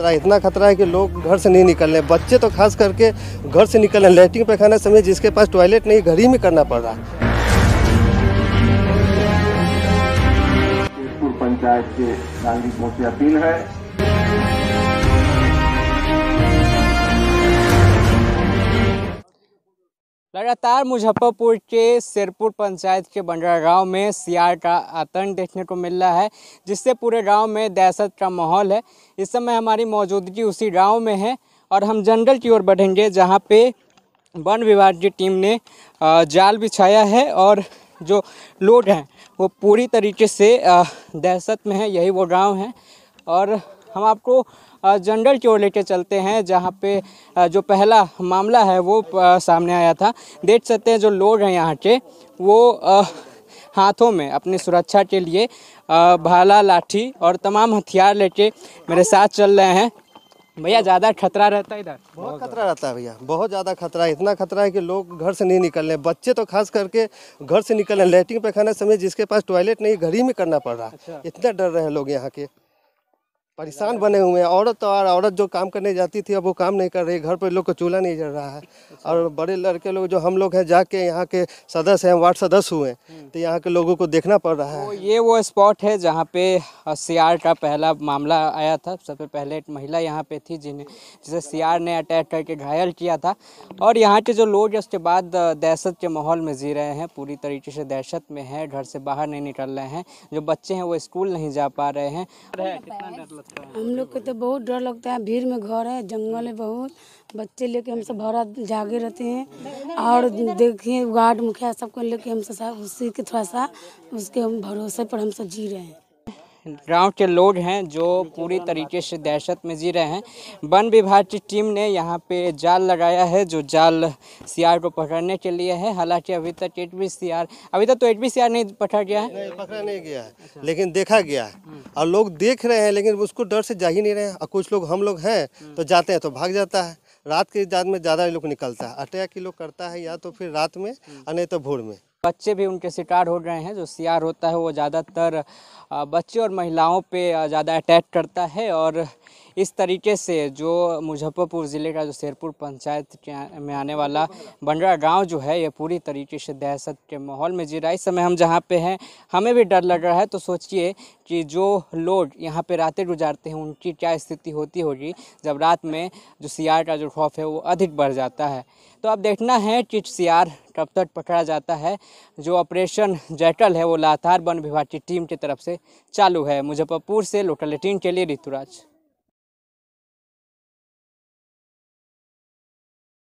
खतरा है इतना खतरा है कि लोग घर से नहीं निकल रहे बच्चे तो खास करके घर से निकल रहे लेटरिन पैखाना समय जिसके पास टॉयलेट नहीं घर ही में करना पड़ रहा है पंचायत के नागरिकों से अपील है लगातार मुजफ्फरपुर के शेरपुर पंचायत के बंडरा गांव में सियार का आतंक देखने को मिल रहा है जिससे पूरे गांव में दहशत का माहौल है इस समय हमारी मौजूदगी उसी गांव में है और हम जंगल की ओर बढ़ेंगे जहां पे वन विभाग की टीम ने जाल बिछाया है और जो लोग हैं वो पूरी तरीके से दहशत में है यही वो गाँव है और हम आपको जनरल की ओर लेकर चलते हैं जहाँ पे जो पहला मामला है वो सामने आया था देख सकते हैं जो लोग हैं यहाँ के वो हाथों में अपनी सुरक्षा के लिए भाला लाठी और तमाम हथियार लेके मेरे साथ चल रहे हैं भैया ज़्यादा खतरा रहता है इधर बहुत खतरा रहता है भैया बहुत ज़्यादा खतरा है इतना खतरा है कि लोग घर से नहीं निकल रहे बच्चे तो खास करके घर से निकल रहे लैट्रिन पे खाना समय जिसके पास टॉयलेट नहीं घर ही में करना पड़ रहा है अच्छा। इतना डर रहे हैं लोग यहाँ के परेशान बने हुए हैं औरत तो और औरत जो काम करने जाती थी अब वो काम नहीं कर रही घर पर लोग को चूल्हा नहीं जल रहा है और बड़े लड़के लोग जो हम लोग हैं जाके यहाँ के सदस्य हैं वार्ड सदस्य हुए तो यहाँ के लोगों को देखना पड़ रहा है वो ये वो स्पॉट है जहाँ पे सियार का पहला मामला आया था सबसे पहले एक महिला यहाँ पे थी जिन्हें जिसे सियार ने अटैक करके घायल किया था और यहाँ के जो लोग उसके बाद दहशत के माहौल में जी रहे हैं पूरी तरीके से दहशत में है घर से बाहर नहीं निकल रहे हैं जो बच्चे हैं वो स्कूल नहीं जा पा रहे हैं कितना डर हम लोग को तो बहुत डर लगता है भीड़ में घर है जंगल है बहुत बच्चे लेके हम सब भरा जागे रहते हैं और देखिए वार्ड मुखिया सबको लेके हम सब उसी के थोड़ा सा उसके हम भरोसे पर हम सब जी रहे हैं गांव के लोग हैं जो पूरी तरीके से दहशत में जी रहे हैं वन विभाग की टीम ने यहाँ पे जाल लगाया है जो जाल सीआर को पकड़ने के लिए है हालांकि अभी तक एच बी सी आर अभी तक तो एच बी सी आर नहीं पकड़ा गया है नहीं पकड़ा नहीं गया है अच्छा। लेकिन देखा गया है और लोग देख रहे हैं लेकिन उसको डर से जा ही नहीं रहे हैं और कुछ लोग हम लोग हैं तो जाते हैं तो भाग जाता है रात के जात में ज़्यादा लोग निकलता है अटैक ही लोग करता है या तो फिर रात में और नहीं तो भोर में बच्चे भी उनके शिकार हो गए हैं जो सियार होता है वो ज़्यादातर बच्चे और महिलाओं पे ज़्यादा अटैक करता है और इस तरीके से जो मुजफ्फरपुर ज़िले का जो शेरपुर पंचायत के में आने वाला बंडरा गांव जो है ये पूरी तरीके से दहशत के माहौल में जी रहा है इस समय हम जहाँ पे हैं हमें भी डर लग रहा है तो सोचिए कि जो लोग यहाँ पे रातें गुजारते हैं उनकी क्या स्थिति होती होगी जब रात में जो सियार का जो खौफ है वो अधिक बढ़ जाता है तो अब देखना है आर कब तक पकड़ा जाता है जो ऑपरेशन जैटल है वो लातार वन विभाग की टीम की तरफ से चालू है मुजफ्फरपुर से लोकल टीम के लिए ऋतुराज